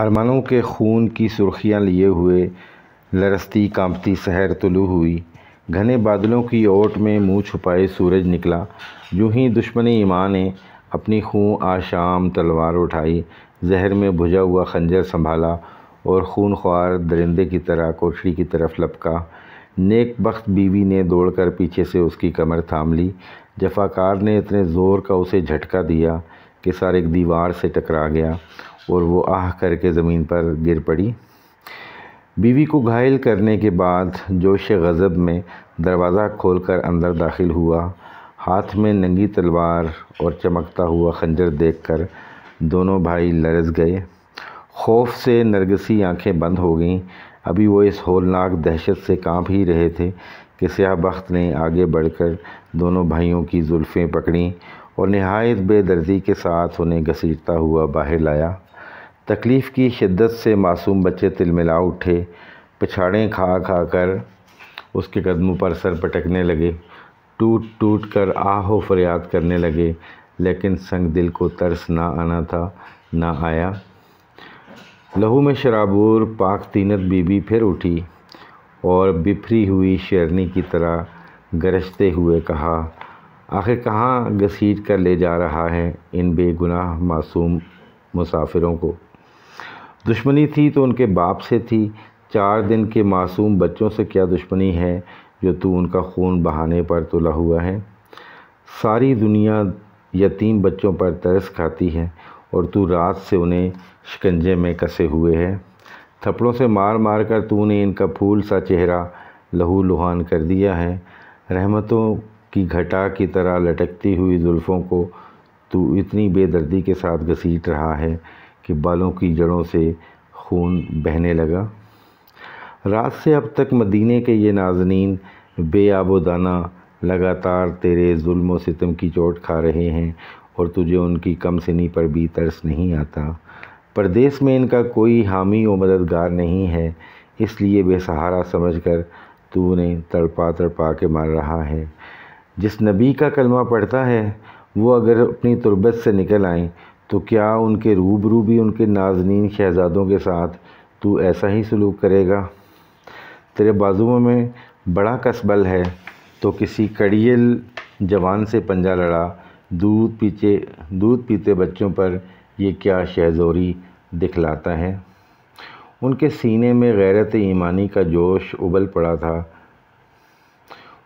अरमानों के खून की सुर्खियाँ लिए हुए लरस्ती कांपती शहर तुलू हुई घने बादलों की ओट में मुंह छुपाए सूरज निकला यूं ही दुश्मन ईमान ने अपनी खून आशाम तलवार उठाई जहर में भुजा हुआ खंजर संभाला और खून ख्वार दरिंदे की तरह कोठरी की तरफ लपका नेक बख्त बीवी ने दौड़कर पीछे से उसकी कमर थाम ली जफाकार ने इतने ज़ोर का उसे झटका दिया कि सार एक दीवार से टकरा गया और वो आह करके ज़मीन पर गिर पड़ी बीवी को घायल करने के बाद जोश गज़ब में दरवाज़ा खोलकर अंदर दाखिल हुआ हाथ में नंगी तलवार और चमकता हुआ खंजर देखकर दोनों भाई लरस गए खौफ से नरगसी आंखें बंद हो गईं अभी वो इस होलनाक दहशत से कांप ही रहे थे कि सयाह बख्त ने आगे बढ़कर दोनों भाइयों की जुल्फ़ें पकड़ी और नहायत बेदर्दी के साथ उन्हें घसीटता हुआ बाहर लाया तकलीफ़ की शिद्दत से मासूम बच्चे तिलमिला उठे पिछाड़े खा खा कर उसके कदमों पर सर पटकने लगे टूट टूट कर आहो फरियाद करने लगे लेकिन संग दिल को तरस ना आना था ना आया लहू में शराबूर पाक तीनत बीबी फिर उठी और बिफरी हुई शेरनी की तरह गरजते हुए कहा आखिर कहाँ घसीट कर ले जा रहा है इन बेगुनाह मासूम मुसाफिरों को दुश्मनी थी तो उनके बाप से थी चार दिन के मासूम बच्चों से क्या दुश्मनी है जो तू उनका खून बहाने पर तुला हुआ है सारी दुनिया यतीम बच्चों पर तरस खाती है और तू रात से उन्हें शिकंजे में कसे हुए है थपड़ों से मार मार कर तूने इनका फूल सा चेहरा लहू लुहान कर दिया है रहमतों की घटा की तरह लटकती हुई जुल्फ़ों को तू इतनी बेदर्दी के साथ घसीट रहा है कि बालों की जड़ों से खून बहने लगा रात से अब तक मदीने के ये नाजनीन बेआबोदाना लगातार तेरे जुल्म सितम की चोट खा रहे हैं और तुझे उनकी कम सनी पर भी तरस नहीं आता परदेस में इनका कोई हामी व मददगार नहीं है इसलिए बेसहारा समझ कर तू उन्हें तड़पा तड़पा के मार रहा है जिस नबी का कलमा पढ़ता है वो अगर अपनी तुरबत से निकल आएँ तो क्या उनके रूबरू भी उनके नाजनीन शहजादों के साथ तू ऐसा ही सलूक करेगा तेरे बाजुओं में बड़ा कसबल है तो किसी कड़ियल जवान से पंजा लड़ा दूध पीछे दूध पीते बच्चों पर ये क्या शहजोरी दिखलाता है उनके सीने में गैरत ईमानी का जोश उबल पड़ा था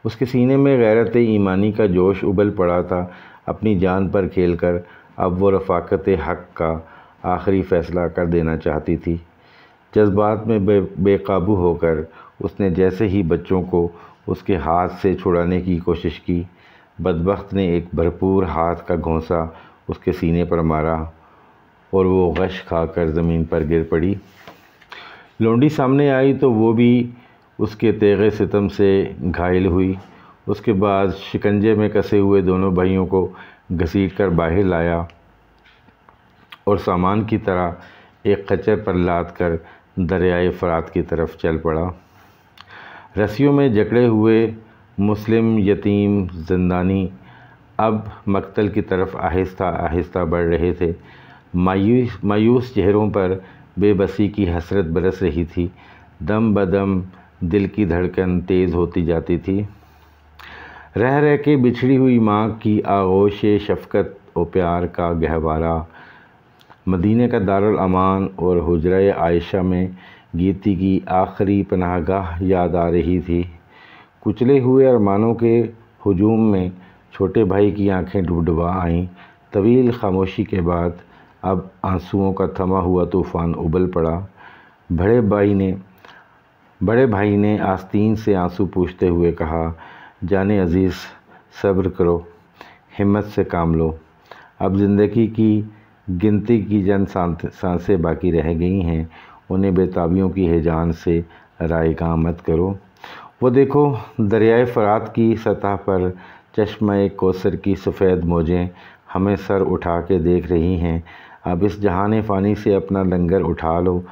उसके सीने में गैरत ईमानी का जोश उबल पड़ा था अपनी जान पर खेल कर अब वो रफ़ाकत हक़ का आखिरी फ़ैसला कर देना चाहती थी जज्बात में बे बेकाबू होकर उसने जैसे ही बच्चों को उसके हाथ से छुड़ाने की कोशिश की बदबخت ने एक भरपूर हाथ का घोंसा उसके सीने पर मारा और वो गश खाकर ज़मीन पर गिर पड़ी लोंडी सामने आई तो वो भी उसके तेगे सितम से घायल हुई उसके बाद शिकंजे में कसे हुए दोनों भाइयों को घसीट कर बाहर लाया और सामान की तरह एक खच्चर पर लाद कर दरियाए फरात की तरफ चल पड़ा रस्सियों में जकड़े हुए मुस्लिम यतीम जिंदानी अब मकतल की तरफ आहिस्ता आहिस्ता बढ़ रहे थे मायूस मायूस चेहरों पर बेबसी की हसरत बरस रही थी दम बदम दिल की धड़कन तेज़ होती जाती थी रह रह के बिछड़ी हुई माँ की आगोश शफकत व प्यार का गहवारा मदीने का दारुल अमान और हजरा आयशा में गीती की आखिरी पनाहगाह याद आ रही थी कुचले हुए अरमानों के हजूम में छोटे भाई की आंखें डुबडुबा आईं तवील खामोशी के बाद अब आंसुओं का थमा हुआ तूफ़ान उबल पड़ा बड़े भाई ने बड़े भाई ने आस्तीन से आंसू पूछते हुए कहा जाने अज़ीज़ सब्र करो हिम्मत से काम लो अब ज़िंदगी की गिनती की जन सांसें बाकी रह गई हैं उन्हें बेताबियों की हिजान से राय का मत करो वो देखो दरियाए फ़रात की सतह पर चश्मे कोसर की सफ़ेद मोजें हमें सर उठा के देख रही हैं अब इस जहान फ़ानी से अपना लंगर उठा लो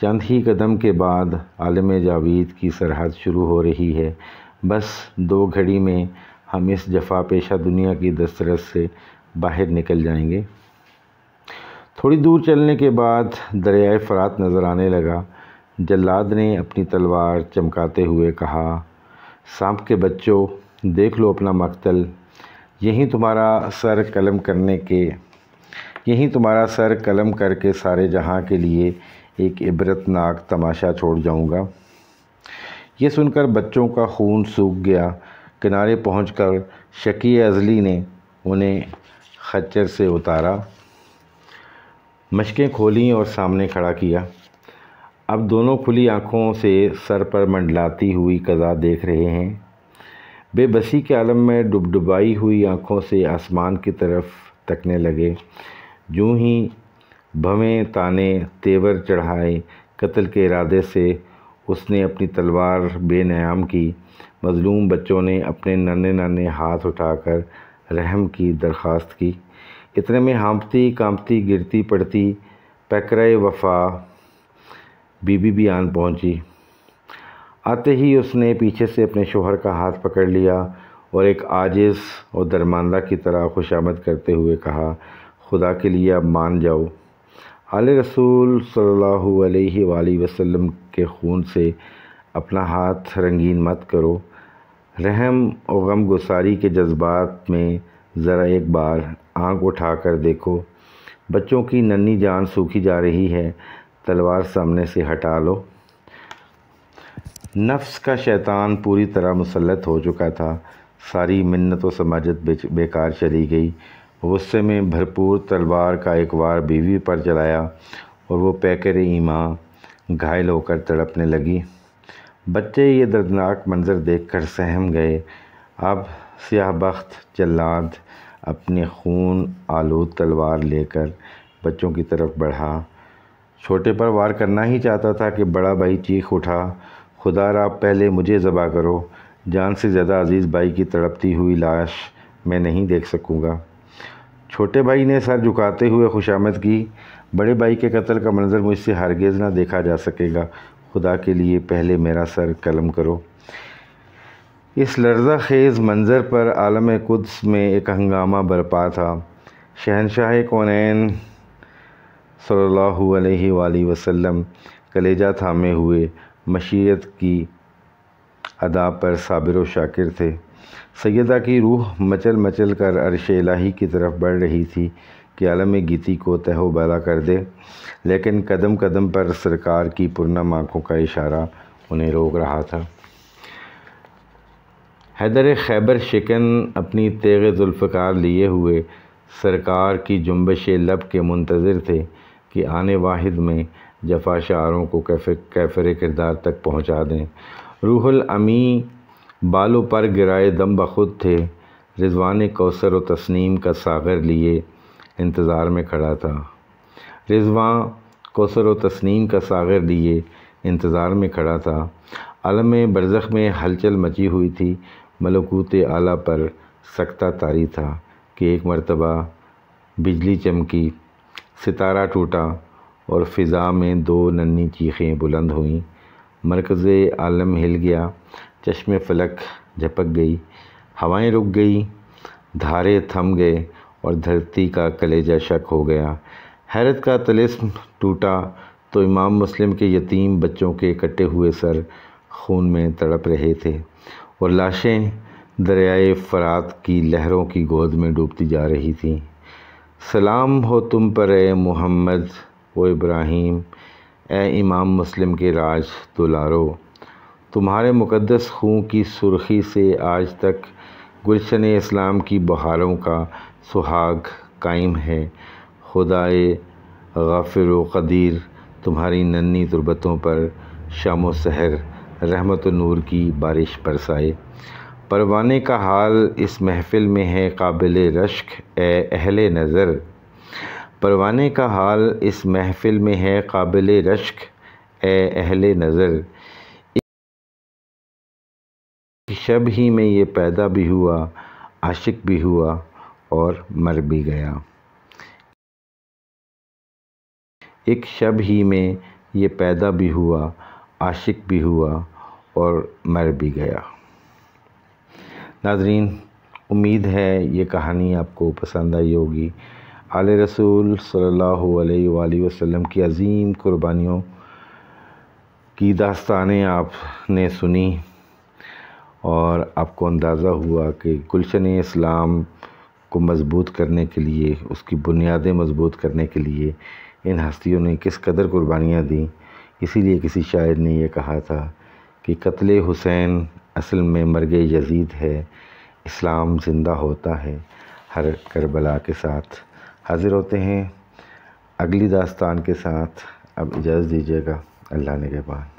चंद ही कदम के बाद आलम जावीद की सरहद शुरू हो रही है बस दो घड़ी में हम इस जफा पेशा दुनिया की दस्तरस से बाहर निकल जाएंगे थोड़ी दूर चलने के बाद दरियाए फ़रात नज़र आने लगा जल्लाद ने अपनी तलवार चमकाते हुए कहा सांप के बच्चों देख लो अपना मकतल यहीं तुम्हारा सर कलम करने के यहीं तुम्हारा सर कलम करके सारे जहां के लिए एक इबरतनाक तमाशा छोड़ जाऊंगा ये सुनकर बच्चों का खून सूख गया किनारे पहुंचकर शकी अजली ने उन्हें खच्चर से उतारा मशकें खोलीं और सामने खड़ा किया अब दोनों खुली आँखों से सर पर मंडलाती हुई कज़ा देख रहे हैं बेबसी के आलम में डुबडुबाई हुई आँखों से आसमान की तरफ तकने लगे जूँ ही भवें ताने तेवर चढ़ाए कत्ल के इरादे से उसने अपनी तलवार बेनयाम की मज़लूम बच्चों ने अपने नन्हे नन्हे हाथ उठाकर रहम की दरख्वास्त की इतने में हाँपती कांपती गिरती पड़ती पैकर वफा बीबी भी आन पहुँची आते ही उसने पीछे से अपने शोहर का हाथ पकड़ लिया और एक आजिज़ और दरमानदा की तरह खुशामद करते हुए कहा खुदा के लिए अब मान जाओ आल रसूल सल्लल्लाहु अलैहि वसल्लम के खून से अपना हाथ रंगीन मत करो रहम और गम गुसारी के जज्बात में ज़रा एक बार आंख उठा कर देखो बच्चों की नन्ही जान सूखी जा रही है तलवार सामने से हटा लो नफ्स का शैतान पूरी तरह मुसलत हो चुका था सारी मिन्नत व समाजत बेकार चली गई गुस्से में भरपूर तलवार का एक वार बीवी पर चलाया और वो पैकर ईमां घायल होकर तड़पने लगी बच्चे ये दर्दनाक मंजर देखकर सहम गए अब बख्त जल्लाद अपने खून आलू तलवार लेकर बच्चों की तरफ बढ़ा छोटे पर वार करना ही चाहता था कि बड़ा भाई चीख उठा खुदा रहा पहले मुझे ज़बा करो जान से ज़्यादा अज़ीज़ भाई की तड़पती हुई लाश मैं नहीं देख सकूँगा छोटे भाई ने सर झुकाते हुए खुशामद की बड़े भाई के कत्ल का मंजर मुझसे हरगेज ना देखा जा सकेगा खुदा के लिए पहले मेरा सर कलम करो इस लर्जा खेज़ मंज़र पर आलम कुद्स में एक हंगामा बरपा था शहनशाह कौन सल्लल्लाहु अलैहि वसल्लम कलेजा थामे हुए मशीयत की अदा पर साबिर शाकिर थे सैदा की रूह मचल मचल कर अरश इलाही की तरफ बढ़ रही थी कि आलम गीती को तहोबला कर दे लेकिन कदम कदम पर सरकार की पुरनम आँखों का इशारा उन्हें रोक रहा था हैदर खैबर शिकन अपनी तेग जुल्फ़ार लिए हुए सरकार की जुम्बश लब के मंतजर थे कि आने वाहिद में जफा शारों को कैफे कैफर किरदार तक पहुँचा दें रूहुल अमी बालों पर गिराए दम बखुद थे रिजवान कौसर व तस्नीम का सागर लिए इंतज़ार में खड़ा था रिजवान कौसर व तस्नीम का सागर लिए इंतज़ार में खड़ा था अलम बरज़ में हलचल मची हुई थी मलकूत आला पर सख्ता तारी था कि एक मरतबा बिजली चमकी सितारा टूटा और फिज़ा में दो नन्ही चीखें बुलंद हुईं मरकज़ आलम हिल गया चश्म फलक झपक गई हवाएं रुक गई धारे थम गए और धरती का कलेजा शक हो गया हैरत का तलस्म टूटा तो इमाम मुस्लिम के यतीम बच्चों के कटे हुए सर खून में तड़प रहे थे और लाशें दरियाए फरात की लहरों की गोद में डूबती जा रही थी सलाम हो तुम पर ए मोहम्मद ओ इब्राहिम ए इमाम मुस्लिम के राज दुलारो तुम्हारे मुक़दस खूँ की सुर्खी से आज तक गुलशन इस्लाम की बहारों का सुहाग कायम है खुदाए गफिर कदीर तुम्हारी नन्नी तुरबतों पर शाम सहर रहमत नूर की बारिश बरसाए परवाने का हाल इस महफिल में है काबिल रश्क ए अहल नज़र परवाने का हाल इस महफ़िल में है काबिल रश्क ए अहल नज़र शब ही में ये पैदा भी हुआ आशिक भी हुआ और मर भी गया एक शब ही में ये पैदा भी हुआ आशिक भी हुआ और मर भी गया नाजरीन उम्मीद है ये कहानी आपको पसंद आई होगी आल रसूल सल्ला वसम की अजीम कुर्बानियों की दास्तानें आपने सुनी और आपको अंदाज़ा हुआ कि गुलशन इस्लाम को मजबूत करने के लिए उसकी बुनियादें मजबूत करने के लिए इन हस्तियों ने किस कदर कुर्बानियाँ दी इसीलिए किसी शायर ने यह कहा था कि कत्ल हुसैन असल में मरग यजीद है इस्लाम ज़िंदा होता है हर करबला के साथ हाज़िर होते हैं अगली दास्तान के साथ अब इजाज़त दीजिएगा अल्लाह ने के बाद